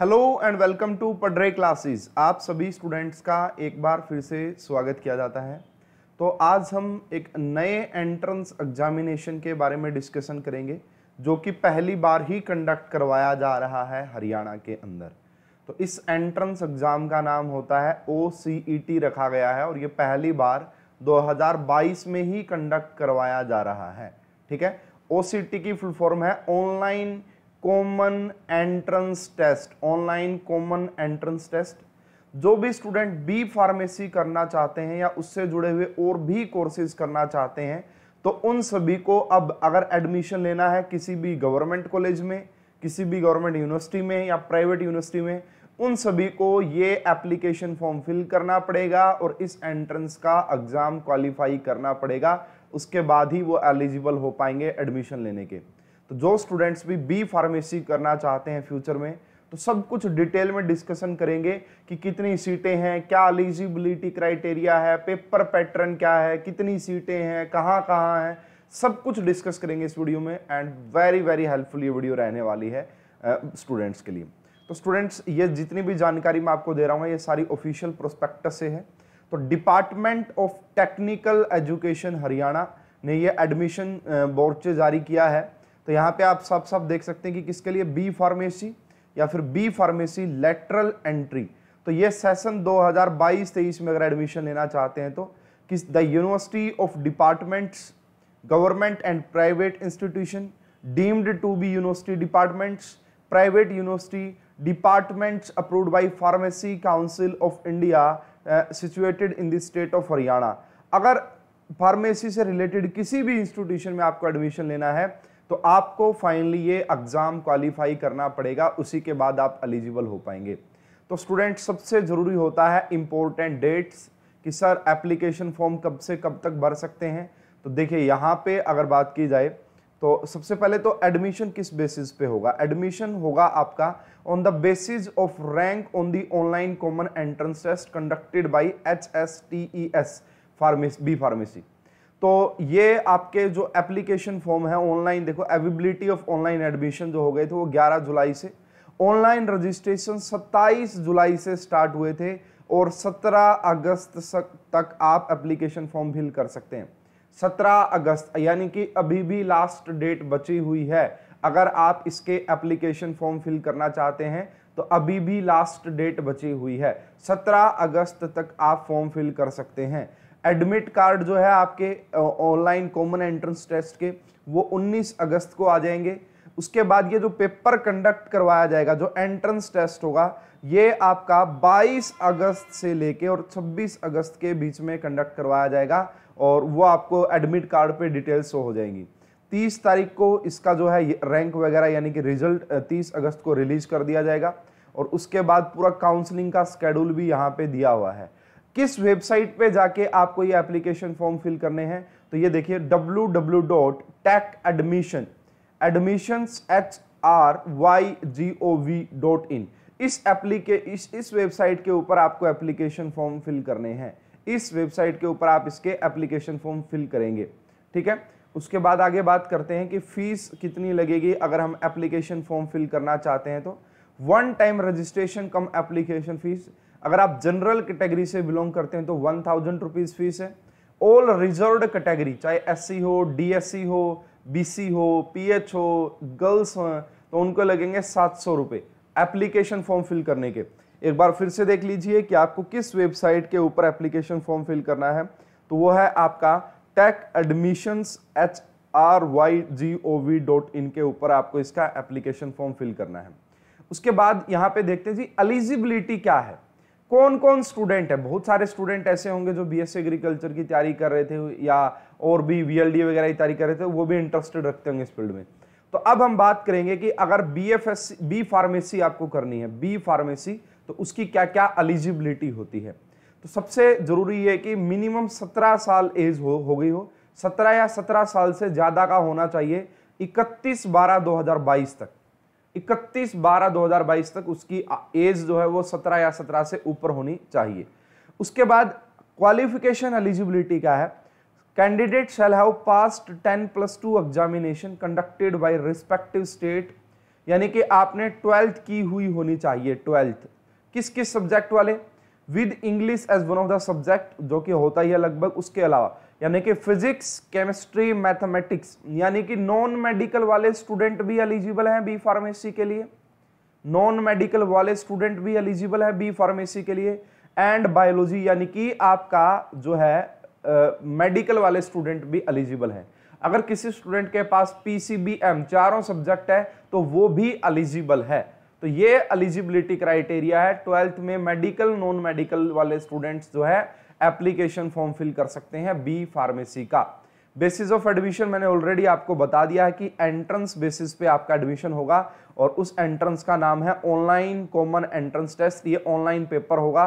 hello and welcome to पड्रे classes आप सभी स्टूडेंट्स का एक बार फिर से स्वागत किया जाता है तो आज हम एक नए एंट्रेंस एग्जामिनेशन के बारे में डिस्कशन करेंगे जो कि पहली बार ही कंडक्ट करवाया जा रहा है हरियाणा के अंदर तो इस एंट्रेंस एग्ज़ाम का नाम होता है ओ e रखा गया है और ये पहली बार 2022 में ही कंडक्ट करवाया जा रहा है ठीक है ओ e की फुल फॉर्म है online common entrance test online common entrance test जो भी स्टूडेंट बी फार्मेसी करना चाहते हैं या उससे जुड़े हुए और भी कोर्सेज करना चाहते हैं तो उन सभी को अब अगर एडमिशन लेना है किसी भी गवर्नमेंट कॉलेज में किसी भी गवर्नमेंट यूनिवर्सिटी में या प्राइवेट यूनिवर्सिटी में उन सभी को ये एप्लीकेशन फॉर्म फिल करना पड़ेगा और इस एंट्रेंस का एग्ज़ाम क्वालिफाई करना पड़ेगा उसके बाद ही वो एलिजिबल हो पाएंगे एडमिशन लेने के तो जो स्टूडेंट्स भी बी फार्मेसी करना चाहते हैं फ्यूचर में तो सब कुछ डिटेल में डिस्कशन करेंगे कि कितनी सीटें हैं क्या एलिजिबिलिटी क्राइटेरिया है पेपर पैटर्न क्या है कितनी सीटें हैं कहाँ कहाँ हैं सब कुछ डिस्कस करेंगे इस वीडियो में एंड वेरी वेरी हेल्पफुल ये वीडियो रहने वाली है स्टूडेंट्स के लिए तो स्टूडेंट्स ये जितनी भी जानकारी मैं आपको दे रहा हूँ ये सारी ऑफिशियल प्रोस्पेक्ट से है तो department of technical education Haryana ने ये एडमिशन बोर्ड से जारी किया है तो यहाँ पे आप सब सब देख सकते हैं कि किसके लिए बी फार्मेसी या फिर बी फार्मेसी लेटरल एंट्री तो ये सेशन 2022-23 में अगर एडमिशन लेना चाहते हैं तो किस the university of departments government and private institution deemed to be university departments private university departments approved by pharmacy council of India situated in the state of Haryana अगर फार्मेसी से रिलेटेड किसी भी इंस्टीट्यूशन में आपको एडमिशन लेना है तो आपको फाइनली ये एग्ज़ाम क्वालिफाई करना पड़ेगा उसी के बाद आप एलिजिबल हो पाएंगे तो स्टूडेंट सबसे ज़रूरी होता है इम्पोर्टेंट डेट्स कि सर एप्लीकेशन फॉर्म कब से कब तक भर सकते हैं तो देखिए यहाँ पे अगर बात की जाए तो सबसे पहले तो एडमिशन किस बेसिस पे होगा एडमिशन होगा आपका on the basis of rank on the online common entrance test conducted by H S T E S pharmacy B pharmacy तो ये आपके जो एप्लीकेशन फॉर्म है ऑनलाइन देखो एविबिलिटी ऑफ ऑनलाइन एडमिशन जो हो गए थे वो 11 जुलाई से ऑनलाइन रजिस्ट्रेशन 27 जुलाई से स्टार्ट हुए थे और 17 अगस्त तक आप एप्लीकेशन फॉर्म फिल कर सकते हैं 17 अगस्त यानी कि अभी भी लास्ट डेट बची हुई है अगर आप इसके एप्लीकेशन फॉर्म फिल करना चाहते हैं तो अभी भी लास्ट डेट बची हुई है 17 अगस्त तक आप फॉर्म फिल कर सकते हैं एडमिट कार्ड जो है आपके ऑनलाइन कॉमन एंट्रेंस टेस्ट के वो 19 अगस्त को आ जाएंगे उसके बाद ये जो पेपर कंडक्ट करवाया जाएगा जो एंट्रेंस टेस्ट होगा ये आपका 22 अगस्त से लेके और 26 अगस्त के बीच में कंडक्ट करवाया जाएगा और वो आपको एडमिट कार्ड पे डिटेल्स हो जाएंगी 30 तारीख को इसका जो है रैंक वगैरह यानी कि रिजल्ट 30 अगस्त को रिलीज कर दिया जाएगा और उसके बाद पूरा काउंसलिंग का स्केड्यूल भी यहाँ पे दिया हुआ है किस वेबसाइट पे जाके आपको ये एप्लीकेशन फॉर्म फिल करने हैं तो ये देखिए W W dot tech admission admission H R Y G O V dot in इस एप्लीके इस इस वेबसाइट के ऊपर आपको एप्लीकेशन फॉर्म फिल करने हैं इस वेबसाइट के ऊपर आप इसके एप्लीकेशन फॉर्म फिल करेंगे ठीक है उसके बाद आगे बात करते हैं कि फीस कितनी लगेगी अगर हम एप्लीकेशन फॉर्म फिल करना चाहते हैं तो one time registration cum application fees अगर आप जनरल कैटेगरी से बिलोंग करते हैं तो वन थाउजेंड रुपीज़ फीस है ऑल रिजर्व कैटेगरी चाहे एससी हो डीएससी हो बीसी हो पीएच हो गर्ल्स हो तो उनको लगेंगे सात सौ रुपये एप्लीकेशन फॉर्म फिल करने के एक बार फिर से देख लीजिए कि आपको किस वेबसाइट के ऊपर एप्लीकेशन फॉर्म फिल करना है तो वो है आपका tech admission H R Y G O V dot in के ऊपर आपको इसका एप्लीकेशन फॉर्म फिल करना है उसके बाद यहाँ पे देखते हैं जी एलिजिबिलिटी क्या है कौन कौन स्टूडेंट है बहुत सारे स्टूडेंट ऐसे होंगे जो बीएससी एग्रीकल्चर की तैयारी कर रहे थे या और भी वीएलडी वगैरह की तैयारी कर रहे थे वो भी इंटरेस्टेड रखते होंगे इस फील्ड में तो अब हम बात करेंगे कि अगर B F S B pharmacy आपको करनी है बी फार्मेसी तो उसकी क्या क्या एलिजिबिलिटी होती है तो सबसे ज़रूरी है कि मिनिमम सत्रह साल एज हो हो गई हो सत्रह या सत्रह साल से ज़्यादा का होना चाहिए इकतीस बारह दो हज़ार बाईस तक इकतीस बारह दो हजार बाईस तक उसकी एज जो है वो सत्रह या सत्रह से ऊपर होनी चाहिए उसके बाद क्वालिफिकेशन एलिजिबिलिटी का है candidate shall have passed ten plus two examination conducted by respective state यानी कि आपने ट्वेल्थ की हुई होनी चाहिए ट्वेल्थ किस किस सब्जेक्ट वाले with English as one of the subject जो कि होता ही है लगभग उसके अलावा यानी कि फिजिक्स केमिस्ट्री मैथमेटिक्स यानी कि नॉन मेडिकल वाले स्टूडेंट भी एलिजिबल हैं बी फार्मेसी के लिए नॉन मेडिकल वाले स्टूडेंट भी एलिजिबल है बी फार्मेसी के लिए एंड बायोलॉजी यानी कि आपका जो है मेडिकल uh, वाले स्टूडेंट भी एलिजिबल हैं अगर किसी स्टूडेंट के पास पीसीबीएम चारों सब्जेक्ट है तो वो भी एलिजिबल है तो ये एलिजिबिलिटी क्राइटेरिया है ट्वेल्थ में मेडिकल नॉन मेडिकल वाले स्टूडेंट्स जो है एप्लीकेशन फॉर्म फिल कर सकते हैं बी फार्मेसी का बेसिस ऑफ एडमिशन मैंने ऑलरेडी आपको बता दिया है कि एंट्रेंस बेसिस पे आपका एडमिशन होगा और उस एंट्रेंस का नाम है ऑनलाइन कॉमन एंट्रेंस टेस्ट ये ऑनलाइन पेपर होगा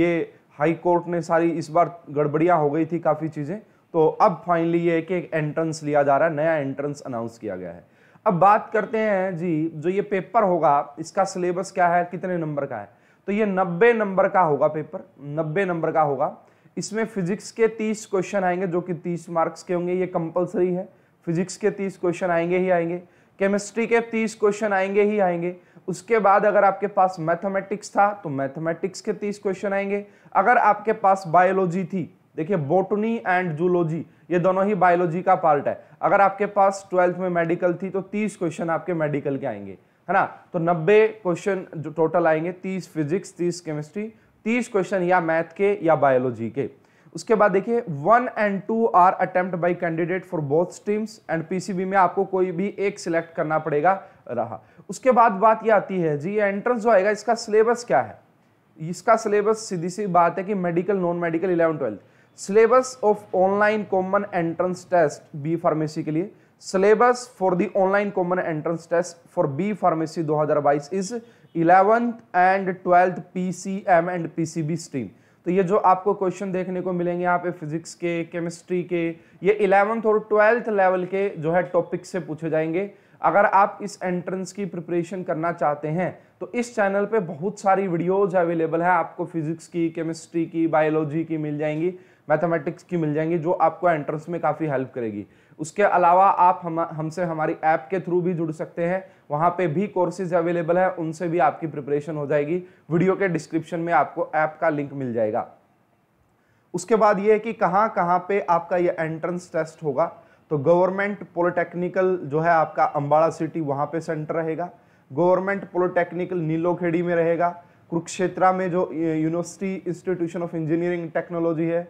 ये हाई कोर्ट ने सारी इस बार गड़बड़ियां हो गई थी काफ़ी चीज़ें तो अब फाइनली ये कि एंट्रेंस लिया जा रहा है नया एंट्रेंस अनाउंस किया गया है अब बात करते हैं जी जो ये पेपर होगा इसका सिलेबस क्या है कितने नंबर का है तो ये नब्बे नंबर का होगा पेपर नब्बे नंबर का होगा इसमें फिजिक्स के तीस क्वेश्चन आएंगे जो कि तीस मार्क्स के होंगे ये कंपलसरी है फिजिक्स के तीस क्वेश्चन आएंगे ही आएंगे केमिस्ट्री के तीस क्वेश्चन आएंगे ही आएंगे उसके बाद अगर आपके पास मैथमेटिक्स था तो मैथमेटिक्स के तीस क्वेश्चन आएंगे अगर आपके पास बायोलॉजी थी देखिए बोटनी एंड जूलॉजी ये दोनों ही बायोलॉजी का पार्ट है अगर आपके पास ट्वेल्थ में मेडिकल थी तो तीस क्वेश्चन आपके मेडिकल के आएंगे है ना तो नब्बे क्वेश्चन जो टोटल आएंगे तीस फिजिक्स तीस केमिस्ट्री 30 क्वेश्चन या मैथ के या बायोलॉजी के उसके बाद देखिए one and two are attempt by candidate for both streams and PCB में आपको कोई भी एक सिलेक्ट करना पड़ेगा रहा उसके बाद बात ये आती है जी ये एंट्रेंस जो आएगा इसका सिलेबस क्या है इसका सिलेबस सीधी सी बात है कि medical non medical eleven twelfth syllabus of online common entrance test B pharmacy के लिए syllabus for the online common entrance test for B pharmacy 2022 is 11th and 12th P and PCB stream तो ये जो आपको question देखने को मिलेंगे यहाँ पे फिजिक्स के केमिस्ट्री के ये इलेवंथ और ट्वेल्थ लेवल के जो है टॉपिक से पूछे जाएंगे अगर आप इस एंट्रेंस की प्रिपरेशन करना चाहते हैं तो इस चैनल पे बहुत सारी वीडियोज अवेलेबल है आपको फिजिक्स की केमिस्ट्री की बायोलॉजी की मिल जाएंगी मैथमेटिक्स की मिल जाएंगी जो आपको एंट्रेंस में काफ़ी हेल्प करेगी उसके अलावा आप हम हमसे हमारी ऐप के थ्रू भी जुड़ सकते हैं वहाँ पे भी कोर्सेज अवेलेबल है उनसे भी आपकी प्रिपरेशन हो जाएगी वीडियो के डिस्क्रिप्शन में आपको ऐप का लिंक मिल जाएगा उसके बाद ये है कि कहाँ कहाँ पे आपका ये एंट्रेंस टेस्ट होगा तो गवर्नमेंट पॉलिटेक्निकल जो है आपका अम्बाड़ा सिटी वहाँ पर सेंटर रहेगा गवर्नमेंट पॉलिटेक्निकल नीलोखेड़ी में रहेगा कुरुक्षेत्रा में जो university institution of engineering technology है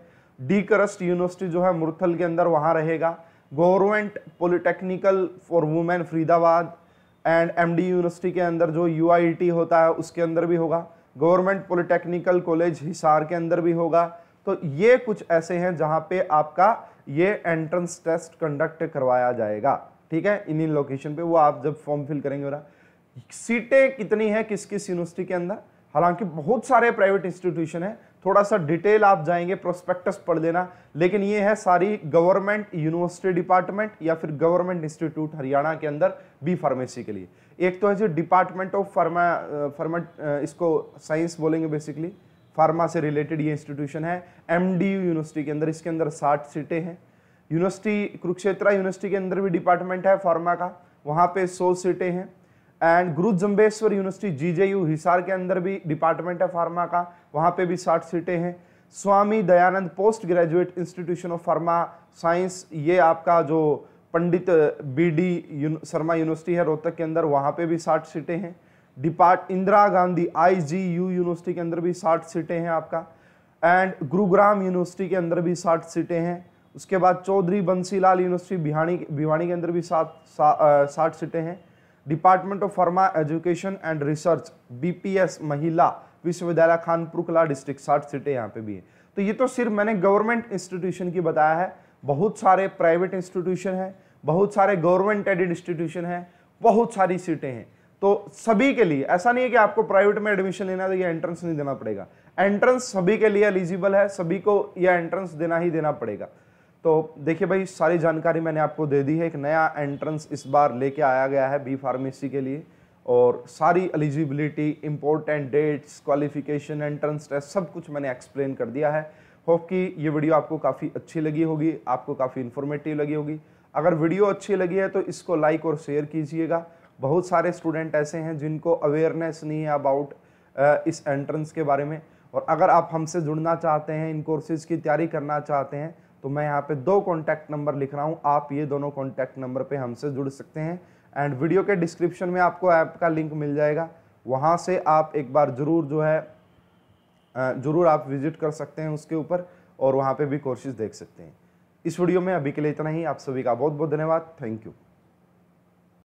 डी करस्ट यूनिवर्सिटी जो है मुरथल के अंदर वहाँ रहेगा government polytechnical for women Faridabad and MD university के अंदर जो यूआईटी होता है उसके अंदर भी होगा गवर्नमेंट पॉलिटेक्निकल कॉलेज हिसार के अंदर भी होगा तो ये कुछ ऐसे हैं जहाँ पे आपका ये एंट्रेंस टेस्ट कंडक्ट करवाया जाएगा ठीक है इन इन लोकेशन पे वो आप जब फॉर्म फिल करेंगे वगैरह सीटें कितनी है किस किस यूनिवर्सिटी के अंदर हालांकि बहुत सारे प्राइवेट इंस्टीट्यूशन हैं थोड़ा सा डिटेल आप जाएंगे प्रोस्पेक्टस पढ़ लेना लेकिन ये है सारी गवर्नमेंट यूनिवर्सिटी डिपार्टमेंट या फिर गवर्नमेंट इंस्टीट्यूट हरियाणा के अंदर बी फार्मेसी के लिए एक तो है जो डिपार्टमेंट ऑफ फार्मा फार्मा इसको साइंस बोलेंगे बेसिकली फार्मा से रिलेटेड ये इंस्टीट्यूशन है एम यूनिवर्सिटी के अंदर इसके अंदर साठ सीटें हैं यूनिवर्सिटी कुरुक्षेत्रा यूनिवर्सिटी के अंदर भी डिपार्टमेंट है फार्मा का वहाँ पे सौ सीटें हैं एंड गुरु जम्बेश्वर यूनिवर्सिटी जीजेयू हिसार के अंदर भी डिपार्टमेंट है फार्मा का वहाँ पे भी साठ सीटें हैं Swami Dayanand post graduate institution of pharma science ये आपका जो पंडित बीडी युन, शर्मा यूनिवर्सिटी है रोहतक के अंदर वहाँ पे भी साठ सीटें हैं depart Indira Gandhi IGU university के अंदर भी साठ सीटें हैं आपका एंड गुरुग्राम यूनिवर्सिटी के अंदर भी साठ सीटें हैं उसके बाद चौधरी बंसीलाल यूनिवर्सिटी बिहानी भिवानी के अंदर भी सात साठ सीटें हैं department of pharma education and research BPS Mahila Vishwavidyalaya Khanpur कला डिस्ट्रिक्ट साठ सीटें यहाँ पे भी है तो ये तो सिर्फ मैंने गवर्नमेंट इंस्टीट्यूशन की बताया है बहुत सारे प्राइवेट इंस्टीट्यूशन हैं बहुत सारे गवर्नमेंट एडेड इंस्टीट्यूशन हैं बहुत सारी सीटें हैं तो सभी के लिए ऐसा नहीं है कि आपको प्राइवेट में एडमिशन लेना है तो यह एंट्रेंस नहीं देना पड़ेगा एंट्रेंस सभी के लिए एलिजिबल है सभी को यह एंट्रेंस देना ही देना पड़ेगा तो देखिए भाई सारी जानकारी मैंने आपको दे दी है एक नया एंट्रेंस इस बार लेके आया गया है बी फार्मेसी के लिए और सारी eligibility important dates qualification entrance test सब कुछ मैंने एक्सप्लेन कर दिया है होप कि ये वीडियो आपको काफ़ी अच्छी लगी होगी आपको काफ़ी इन्फॉर्मेटिव लगी होगी अगर वीडियो अच्छी लगी है तो इसको लाइक और शेयर कीजिएगा बहुत सारे स्टूडेंट ऐसे हैं जिनको अवेयरनेस नहीं है अबाउट इस एंट्रेंस के बारे में और अगर आप हमसे जुड़ना चाहते हैं इन कोर्सेज़ की तैयारी करना चाहते हैं तो मैं यहाँ पे दो कॉन्टैक्ट नंबर लिख रहा हूँ आप ये दोनों कॉन्टैक्ट नंबर पे हमसे जुड़ सकते हैं एंड वीडियो के डिस्क्रिप्शन में आपको ऐप का लिंक मिल जाएगा वहाँ से आप एक बार ज़रूर जो है ज़रूर आप विजिट कर सकते हैं उसके ऊपर और वहाँ पर भी कोर्सेज देख सकते हैं इस वीडियो में अभी के लिए इतना ही आप सभी का बहुत बहुत धन्यवाद थैंक यू